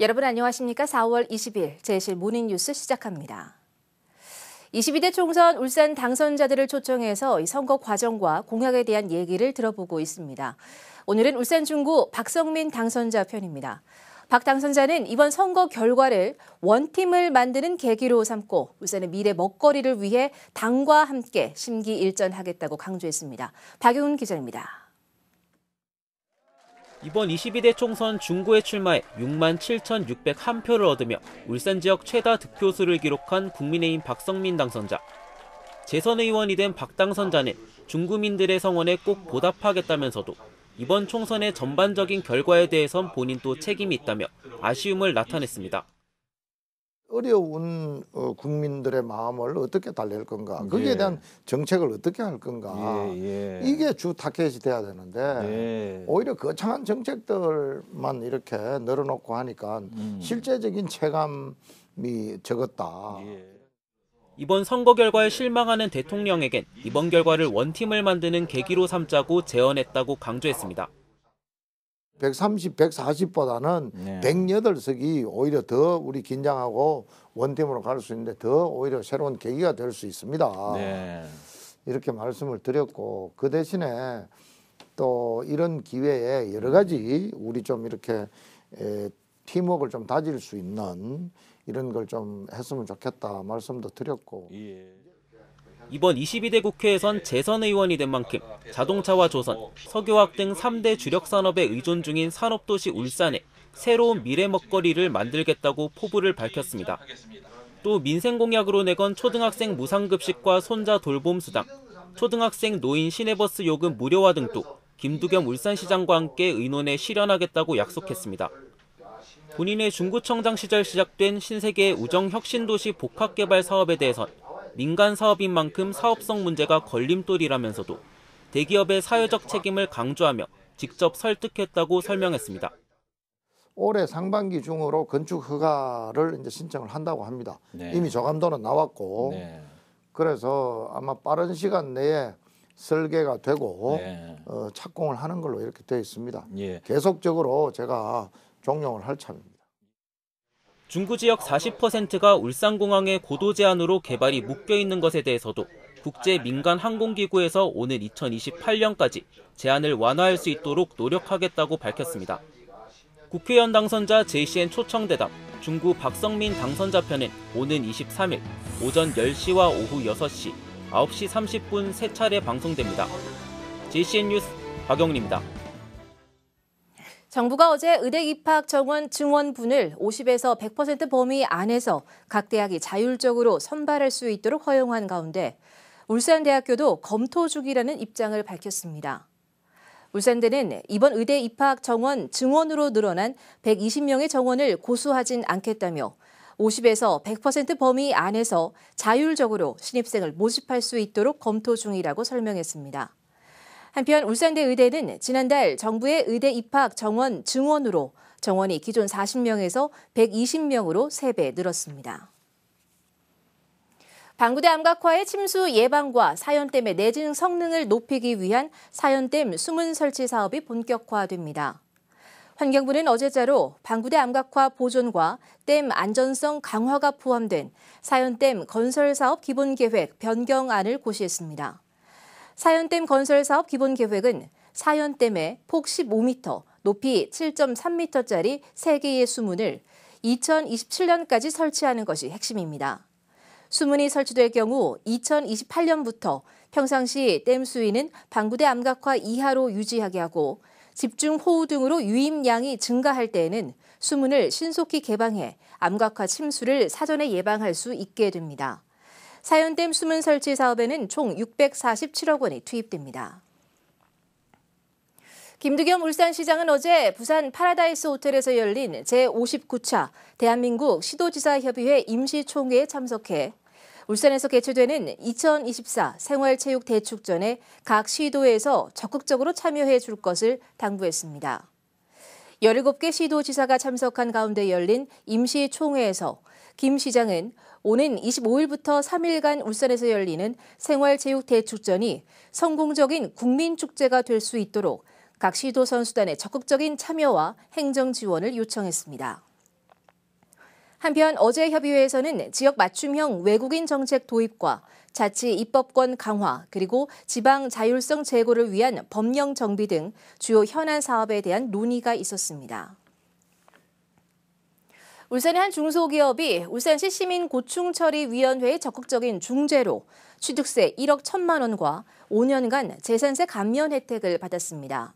여러분 안녕하십니까? 4월 20일 제실 모닝뉴스 시작합니다. 22대 총선 울산 당선자들을 초청해서 선거 과정과 공약에 대한 얘기를 들어보고 있습니다. 오늘은 울산 중구 박성민 당선자 편입니다. 박 당선자는 이번 선거 결과를 원팀을 만드는 계기로 삼고 울산의 미래 먹거리를 위해 당과 함께 심기일전하겠다고 강조했습니다. 박용훈 기자입니다. 이번 22대 총선 중구에 출마해 67,601표를 얻으며 울산 지역 최다 득표수를 기록한 국민의힘 박성민 당선자. 재선 의원이 된 박 당선자는 중구민들의 성원에 꼭 보답하겠다면서도 이번 총선의 전반적인 결과에 대해선 본인도 책임이 있다며 아쉬움을 나타냈습니다. 어려운 어, 국민들의 마음을 어떻게 달랠 건가 거기에 예. 대한 정책을 어떻게 할 건가 예, 예. 이게 주 타켓이 돼야 되는데 예. 오히려 거창한 정책들만 이렇게 늘어놓고 하니까 음. 실제적인 체감이 적었다. 예. 이번 선거 결과에 실망하는 대통령에겐 이번 결과를 원팀을 만드는 계기로 삼자고 제언했다고 강조했습니다. 130, 140보다는 네. 108석이 오히려 더 우리 긴장하고 원팀으로 갈 수 있는데 더 오히려 새로운 계기가 될 수 있습니다. 네. 이렇게 말씀을 드렸고 그 대신에 또 이런 기회에 여러 가지 우리 좀 이렇게 에, 팀워크를 좀 다질 수 있는 이런 걸 좀 했으면 좋겠다 말씀도 드렸고. 예. 이번 22대 국회에선 재선 의원이 된 만큼 자동차와 조선, 석유화학 등 3대 주력 산업에 의존 중인 산업도시 울산에 새로운 미래 먹거리를 만들겠다고 포부를 밝혔습니다. 또 민생 공약으로 내건 초등학생 무상급식과 손자 돌봄 수당, 초등학생 노인 시내버스 요금 무료화 등도 김두겸 울산시장과 함께 의논해 실현하겠다고 약속했습니다. 본인의 중구청장 시절 시작된 신세계 우정혁신도시 복합개발 사업에 대해선 민간 사업인 만큼 사업성 문제가 걸림돌이라면서도 대기업의 사회적 책임을 강조하며 직접 설득했다고 설명했습니다. 올해 상반기 중으로 건축 허가를 이제 신청을 한다고 합니다. 네. 이미 저감도는 나왔고 네. 그래서 아마 빠른 시간 내에 설계가 되고 네. 어, 착공을 하는 걸로 이렇게 되어 있습니다. 예. 계속적으로 제가 종용을 할 참입니다. 중구 지역 40%가 울산공항의 고도 제한으로 개발이 묶여 있는 것에 대해서도 국제 민간 항공기구에서 오는 2028년까지 제한을 완화할 수 있도록 노력하겠다고 밝혔습니다. 국회의원 당선자 JCN 초청대담 중구 박성민 당선자 편은 오는 23일 오전 10시와 오후 6시, 9시 30분 세 차례 방송됩니다. JCN 뉴스 박영림입니다. 정부가 어제 의대 입학 정원 증원분을 50에서 100% 범위 안에서 각 대학이 자율적으로 선발할 수 있도록 허용한 가운데 울산대학교도 검토 중이라는 입장을 밝혔습니다. 울산대는 이번 의대 입학 정원 증원으로 늘어난 120명의 정원을 고수하진 않겠다며 50에서 100% 범위 안에서 자율적으로 신입생을 모집할 수 있도록 검토 중이라고 설명했습니다. 한편 울산대 의대는 지난달 정부의 의대 입학 정원 증원으로 정원이 기존 40명에서 120명으로 3배 늘었습니다. 방구대 암각화의 침수 예방과 사연댐의 내진 성능을 높이기 위한 사연댐 수문 설치 사업이 본격화됩니다. 환경부는 어제자로 방구대 암각화 보존과 댐 안전성 강화가 포함된 사연댐 건설 사업 기본 계획 변경안을 고시했습니다. 사연댐 건설 사업 기본 계획은 사연댐의 폭 15m, 높이 7.3m짜리 3개의 수문을 2027년까지 설치하는 것이 핵심입니다. 수문이 설치될 경우 2028년부터 평상시 댐 수위는 방구대 암각화 이하로 유지하게 하고 집중 호우 등으로 유입량이 증가할 때에는 수문을 신속히 개방해 암각화 침수를 사전에 예방할 수 있게 됩니다. 사연댐 수문 설치 사업에는 총 647억 원이 투입됩니다. 김두겸 울산시장은 어제 부산 파라다이스 호텔에서 열린 제59차 대한민국 시도지사협의회 임시총회에 참석해 울산에서 개최되는 2024 생활체육 대축전에 각 시도에서 적극적으로 참여해 줄 것을 당부했습니다. 17개 시도지사가 참석한 가운데 열린 임시총회에서 김 시장은 오는 25일부터 3일간 울산에서 열리는 생활체육대축전이 성공적인 국민축제가 될 수 있도록 각 시도 선수단의 적극적인 참여와 행정 지원을 요청했습니다. 한편 어제 협의회에서는 지역 맞춤형 외국인 정책 도입과 자치 입법권 강화 그리고 지방 자율성 제고를 위한 법령 정비 등 주요 현안 사업에 대한 논의가 있었습니다. 울산의 한 중소기업이 울산시 시민고충처리위원회의 적극적인 중재로 취득세 1억 1천만 원과 5년간 재산세 감면 혜택을 받았습니다.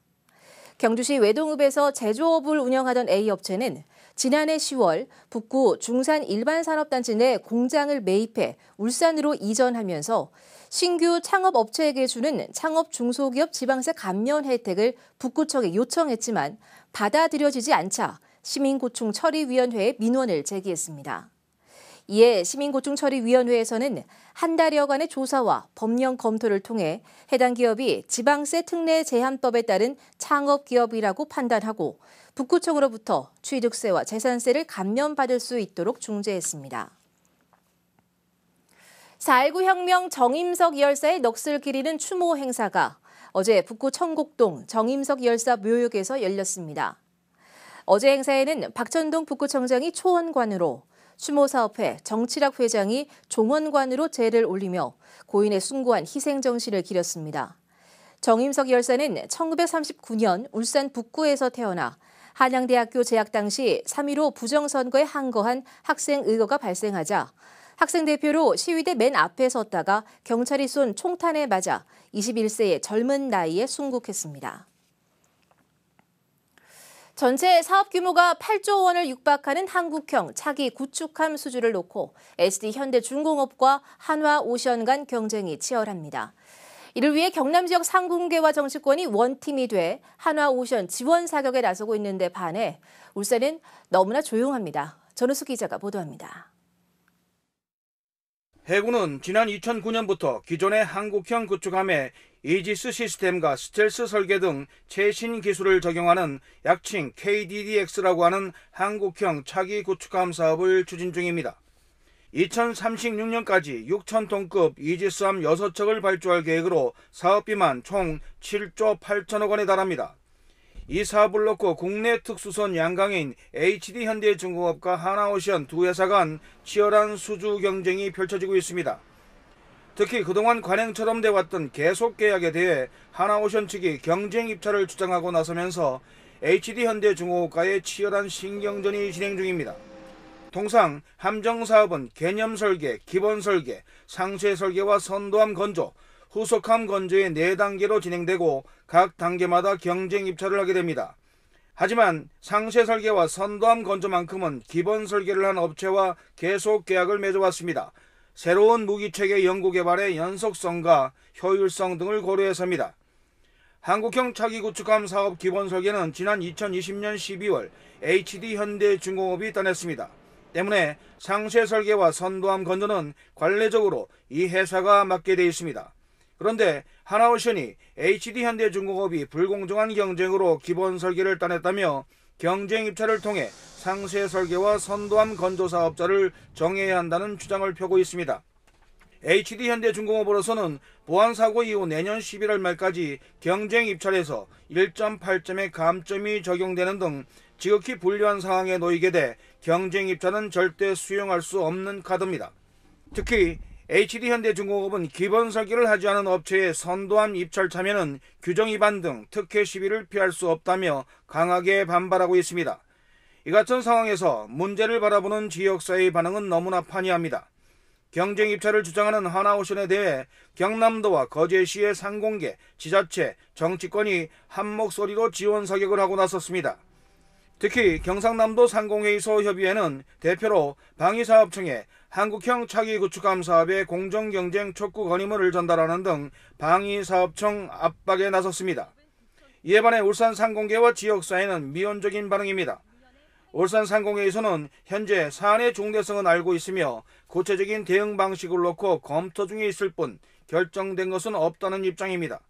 경주시 외동읍에서 제조업을 운영하던 A 업체는 지난해 10월 북구 중산 일반산업단지 내 공장을 매입해 울산으로 이전하면서 신규 창업 업체에게 주는 창업 중소기업 지방세 감면 혜택을 북구청에 요청했지만 받아들여지지 않자 시민고충 처리위원회에 민원을 제기했습니다. 이에 시민고충 처리위원회에서는 한 달여간의 조사와 법령 검토를 통해 해당 기업이 지방세 특례 제한법에 따른 창업기업이라고 판단하고 북구청으로부터 취득세와 재산세를 감면받을 수 있도록 중재했습니다. 4.19 혁명 정임석 열사의 넋을 기리는 추모 행사가 어제 북구 청곡동 정임석 열사 묘역에서 열렸습니다. 어제 행사에는 박천동 북구청장이 초원관으로 추모사업회 정치락 회장이 종원관으로 제를 올리며 고인의 숭고한 희생정신을 기렸습니다. 정임석 열사는 1939년 울산 북구에서 태어나 한양대학교 재학 당시 3.15 부정선거에 항거한 학생 의거가 발생하자 학생 대표로 시위대 맨 앞에 섰다가 경찰이 쏜 총탄에 맞아 21세의 젊은 나이에 순국했습니다. 전체 사업 규모가 8조 원을 육박하는 한국형 차기 구축함 수주를 놓고 SD 현대중공업과 한화 오션 간 경쟁이 치열합니다. 이를 위해 경남 지역 상공계와 정치권이 원팀이 돼 한화 오션 지원 사격에 나서고 있는데 반해 울산은 너무나 조용합니다. 전우수 기자가 보도합니다. 해군은 지난 2009년부터 기존의 한국형 구축함에 이지스 시스템과 스텔스 설계 등 최신 기술을 적용하는 약칭 KDDX라고 하는 한국형 차기 구축함 사업을 추진 중입니다. 2036년까지 6천톤급 이지스함 6척을 발주할 계획으로 사업비만 총 7조 8천억 원에 달합니다. 이 사업을 놓고 국내 특수선 양강인 HD 현대중공업과 하나오션 두 회사 간 치열한 수주 경쟁이 펼쳐지고 있습니다. 특히 그동안 관행처럼 돼왔던 계속 계약에 대해 하나오션 측이 경쟁 입찰을 주장하고 나서면서 HD 현대중공업과의 치열한 신경전이 진행 중입니다. 통상 함정 사업은 개념 설계, 기본 설계, 상세 설계와 선도함 건조, 후속함 건조의 4단계로 진행되고 각 단계마다 경쟁 입찰을 하게 됩니다. 하지만 상세 설계와 선도함 건조만큼은 기본 설계를 한 업체와 계속 계약을 맺어왔습니다. 새로운 무기체계 연구 개발의 연속성과 효율성 등을 고려해서입니다. 한국형 차기 구축함 사업 기본 설계는 지난 2020년 12월 HD 현대중공업이 따냈습니다. 때문에 상세 설계와 선도함 건조는 관례적으로 이 회사가 맡게 되어 있습니다. 그런데 하나오션이 HD현대중공업이 불공정한 경쟁으로 기본 설계를 따냈다며 경쟁 입찰을 통해 상세 설계와 선도함 건조 사업자를 정해야 한다는 주장을 펴고 있습니다. HD현대중공업으로서는 보안사고 이후 내년 11월 말까지 경쟁 입찰에서 1.8점의 감점이 적용되는 등 지극히 불리한 상황에 놓이게 돼 경쟁 입찰은 절대 수용할 수 없는 카드입니다. 특히 HD현대중공업은 기본 설계를 하지 않은 업체의 선도함 입찰 참여는 규정 위반 등 특혜 시비를 피할 수 없다며 강하게 반발하고 있습니다. 이 같은 상황에서 문제를 바라보는 지역사회의 반응은 너무나 판이합니다. 경쟁 입찰을 주장하는 하나오션에 대해 경남도와 거제시의 상공계, 지자체, 정치권이 한 목소리로 지원 사격을 하고 나섰습니다. 특히 경상남도 상공회의소협의회는 대표로 방위사업청에 한국형 차기구축함 사업의 공정경쟁 촉구 건의문을 전달하는 등 방위사업청 압박에 나섰습니다. 이에 반해 울산 상공계와 지역사회는 미온적인 반응입니다. 울산 상공회의소는 현재 사안의 중대성은 알고 있으며 구체적인 대응 방식을 놓고 검토 중에 있을 뿐 결정된 것은 없다는 입장입니다.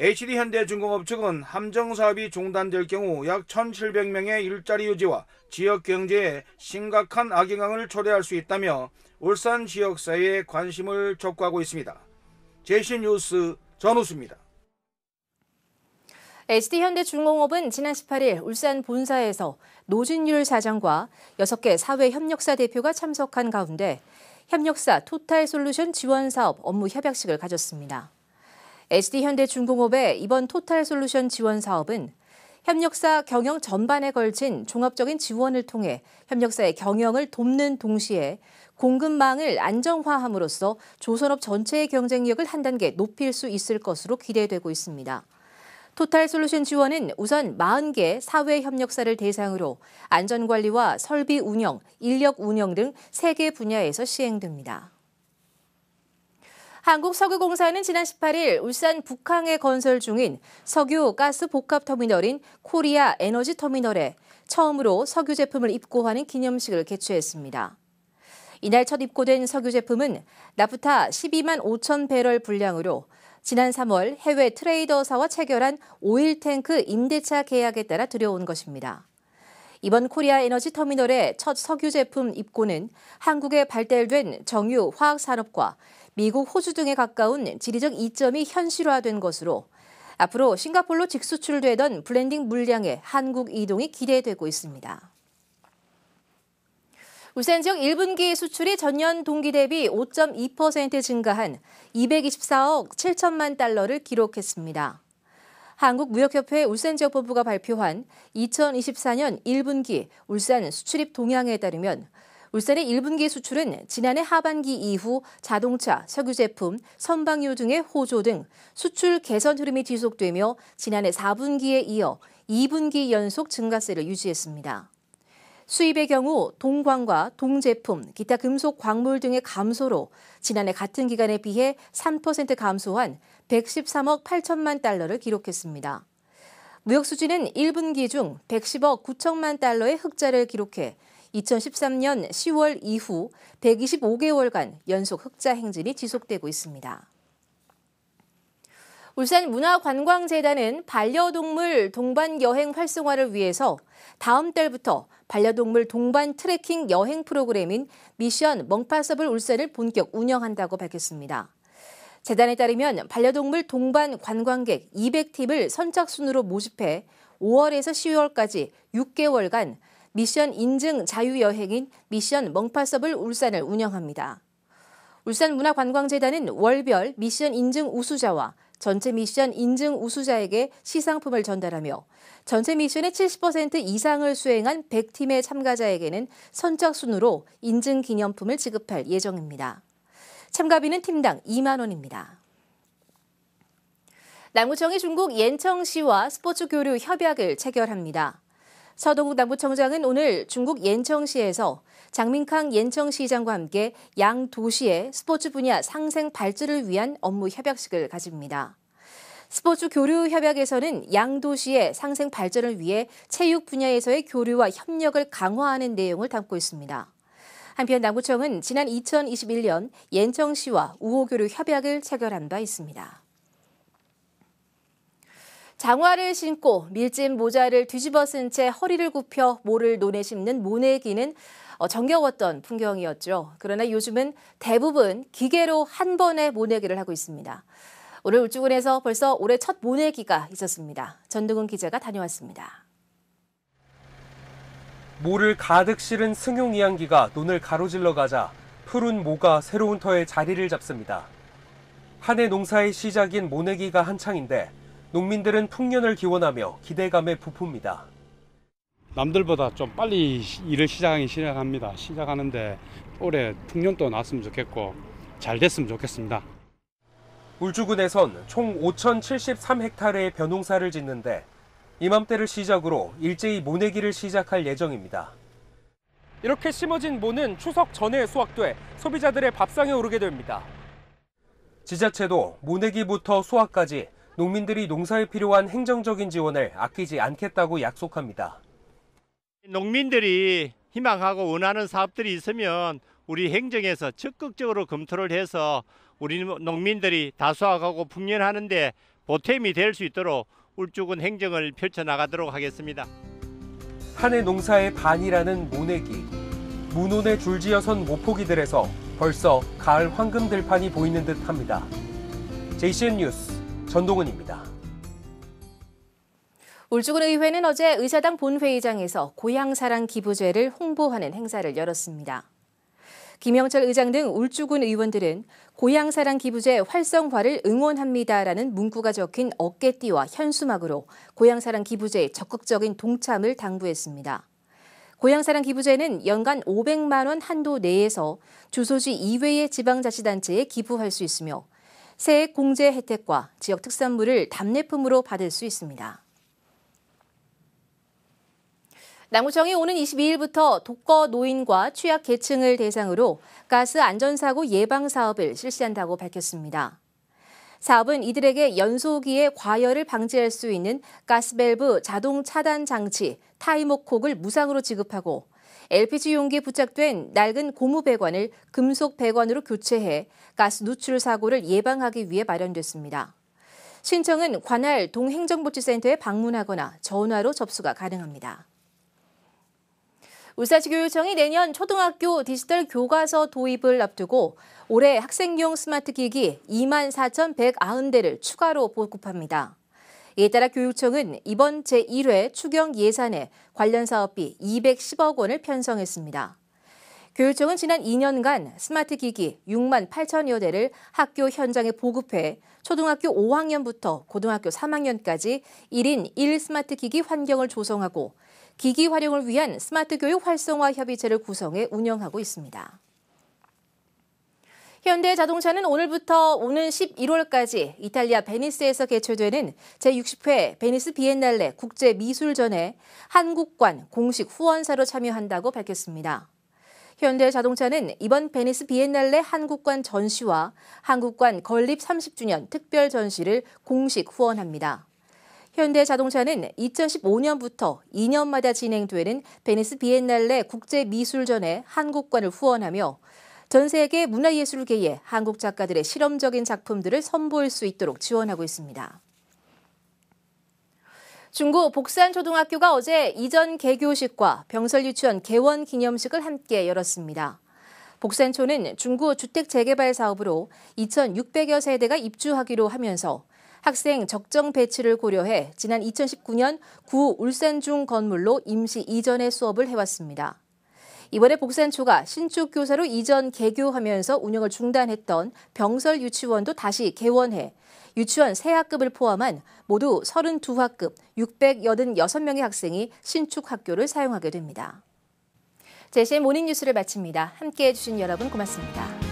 HD현대중공업 측은 함정 사업이 중단될 경우 약 1,700명의 일자리 유지와 지역 경제에 심각한 악영향을 초래할 수 있다며 울산 지역 사회에 관심을 촉구하고 있습니다. 제시 뉴스 전우수입니다. HD현대중공업은 지난 18일 울산 본사에서 노진율 사장과 6개 사회협력사 대표가 참석한 가운데 협력사 토탈솔루션 지원사업 업무 협약식을 가졌습니다. SD현대중공업의 이번 토탈솔루션 지원 사업은 협력사 경영 전반에 걸친 종합적인 지원을 통해 협력사의 경영을 돕는 동시에 공급망을 안정화함으로써 조선업 전체의 경쟁력을 한 단계 높일 수 있을 것으로 기대되고 있습니다. 토탈 솔루션 지원은 우선 40개 사회 협력사를 대상으로 안전관리와 설비 운영, 인력 운영 등 3개 분야에서 시행됩니다. 한국석유공사는 지난 18일 울산 북항에 건설 중인 석유 가스 복합 터미널인 코리아 에너지 터미널에 처음으로 석유 제품을 입고하는 기념식을 개최했습니다. 이날 첫 입고된 석유 제품은 나프타 12만 5천 배럴 분량으로 지난 3월 해외 트레이더사와 체결한 오일 탱크 임대차 계약에 따라 들여온 것입니다. 이번 코리아 에너지 터미널의 첫 석유 제품 입고는 한국에 발달된 정유 화학 산업과 미국, 호주 등에 가까운 지리적 이점이 현실화된 것으로 앞으로 싱가폴로 직수출되던 블렌딩 물량의 한국 이동이 기대되고 있습니다. 울산 지역 1분기 수출이 전년 동기 대비 5.2% 증가한 224억 7천만 달러를 기록했습니다. 한국무역협회 울산 지역 본부가 발표한 2024년 1분기 울산 수출입 동향에 따르면 울산의 1분기 수출은 지난해 하반기 이후 자동차, 석유 제품, 선방유 등의 호조 등 수출 개선 흐름이 지속되며 지난해 4분기에 이어 2분기 연속 증가세를 유지했습니다. 수입의 경우 동광과 동제품, 기타 금속 광물 등의 감소로 지난해 같은 기간에 비해 3% 감소한 113억 8천만 달러를 기록했습니다. 무역 수지는 1분기 중 110억 9천만 달러의 흑자를 기록해 2013년 10월 이후 125개월간 연속 흑자 행진이 지속되고 있습니다. 울산문화관광재단은 반려동물 동반 여행 활성화를 위해서 다음 달부터 반려동물 동반 트레킹 여행 프로그램인 미션 멍파서블 울산을 본격 운영한다고 밝혔습니다. 재단에 따르면 반려동물 동반 관광객 200팀을 선착순으로 모집해 5월에서 10월까지 6개월간 미션 인증 자유여행인 미션 멍파서블 울산을 운영합니다. 울산문화관광재단은 월별 미션 인증 우수자와 전체 미션 인증 우수자에게 시상품을 전달하며 전체 미션의 70% 이상을 수행한 100팀의 참가자에게는 선착순으로 인증 기념품을 지급할 예정입니다. 참가비는 팀당 2만 원입니다. 남구청이 중국 옌청시와 스포츠 교류 협약을 체결합니다. 서동국 남부청장은 오늘 중국 옌청시에서 장민캉 옌청시장과 함께 양 도시의 스포츠 분야 상생 발전을 위한 업무 협약식을 가집니다. 스포츠 교류 협약에서는 양 도시의 상생 발전을 위해 체육 분야에서의 교류와 협력을 강화하는 내용을 담고 있습니다. 한편 남부청은 지난 2021년 옌청시와 우호교류 협약을 체결한 바 있습니다. 장화를 신고 밀짚 모자를 뒤집어 쓴 채 허리를 굽혀 모를 논에 심는 모내기는 어, 정겨웠던 풍경이었죠. 그러나 요즘은 대부분 기계로 한 번에 모내기를 하고 있습니다. 오늘 울주군에서 벌써 올해 첫 모내기가 있었습니다. 전두근 기자가 다녀왔습니다. 모를 가득 실은 승용 이안기가 논을 가로질러 가자 푸른 모가 새로운 터에 자리를 잡습니다. 한해 농사의 시작인 모내기가 한창인데 농민들은 풍년을 기원하며 기대감에 부풉니다. 남들보다 좀 빨리 일을 시작하기 시작합니다. 시작하는데 올해 풍년도 났으면 좋겠고 잘 됐으면 좋겠습니다. 울주군에선 총 5,073헥타르의 벼농사를 짓는데 이맘때를 시작으로 일제히 모내기를 시작할 예정입니다. 이렇게 심어진 모는 추석 전에 수확돼 소비자들의 밥상에 오르게 됩니다. 지자체도 모내기부터 수확까지 농민들이 농사에 필요한 행정적인 지원을 아끼지 않겠다고 약속합니다. 농민들이 희망하고 원하는 사업들이 있으면 우리 행정에서 적극적으로 검토를 해서 우리 농민들이 다수화하고 풍년하는데 보탬이 될 수 있도록 울주군 행정을 펼쳐나가도록 하겠습니다. 한해 농사의 반이라는 모내기. 문논에 줄지어선 모포기들에서 벌써 가을 황금 들판이 보이는 듯합니다. JCN 뉴스 전동훈입니다. 울주군의회는 어제 의사당 본회의장에서 고향사랑 기부제를 홍보하는 행사를 열었습니다. 김영철 의장 등 울주군 의원들은 고향사랑 기부제 활성화를 응원합니다라는 문구가 적힌 어깨띠와 현수막으로 고향사랑 기부제에 적극적인 동참을 당부했습니다. 고향사랑 기부제는 연간 500만 원 한도 내에서 주소지 이외의 지방자치단체에 기부할 수 있으며 세액 공제 혜택과 지역 특산물을 답례품으로 받을 수 있습니다. 남구청이 오는 22일부터 독거 노인과 취약 계층을 대상으로 가스 안전사고 예방 사업을 실시한다고 밝혔습니다. 사업은 이들에게 연소기의 과열을 방지할 수 있는 가스밸브 자동 차단 장치 타이머콕을 무상으로 지급하고 LPG 용기에 부착된 낡은 고무 배관을 금속 배관으로 교체해 가스 누출 사고를 예방하기 위해 마련됐습니다. 신청은 관할 동행정복지센터에 방문하거나 전화로 접수가 가능합니다. 울산시교육청이 내년 초등학교 디지털 교과서 도입을 앞두고 올해 학생용 스마트 기기 24,190대를 추가로 보급합니다. 이에 따라 교육청은 이번 제1회 추경 예산에 관련 사업비 210억 원을 편성했습니다. 교육청은 지난 2년간 스마트 기기 6만 8천여 대를 학교 현장에 보급해 초등학교 5학년부터 고등학교 3학년까지 1인 1 스마트 기기 환경을 조성하고 기기 활용을 위한 스마트 교육 활성화 협의체를 구성해 운영하고 있습니다. 현대자동차는 오늘부터 오는 11월까지 이탈리아 베니스에서 개최되는 제60회 베니스 비엔날레 국제미술전에 한국관 공식 후원사로 참여한다고 밝혔습니다. 현대자동차는 이번 베니스 비엔날레 한국관 전시와 한국관 건립 30주년 특별 전시를 공식 후원합니다. 현대자동차는 2015년부터 2년마다 진행되는 베니스 비엔날레 국제미술전에 한국관을 후원하며 전 세계 문화예술계에 한국 작가들의 실험적인 작품들을 선보일 수 있도록 지원하고 있습니다. 중구 복산초등학교가 어제 이전 개교식과 병설유치원 개원 기념식을 함께 열었습니다. 복산초는 중구 주택 재개발 사업으로 2,600여 세대가 입주하기로 하면서 학생 적정 배치를 고려해 지난 2019년 구 울산중 건물로 임시 이전의 수업을 해왔습니다. 이번에 복산초가 신축 교사로 이전 개교하면서 운영을 중단했던 병설 유치원도 다시 개원해 유치원 새 학급을 포함한 모두 32학급 686명의 학생이 신축 학교를 사용하게 됩니다. 제시 모닝뉴스를 마칩니다. 함께해 주신 여러분 고맙습니다.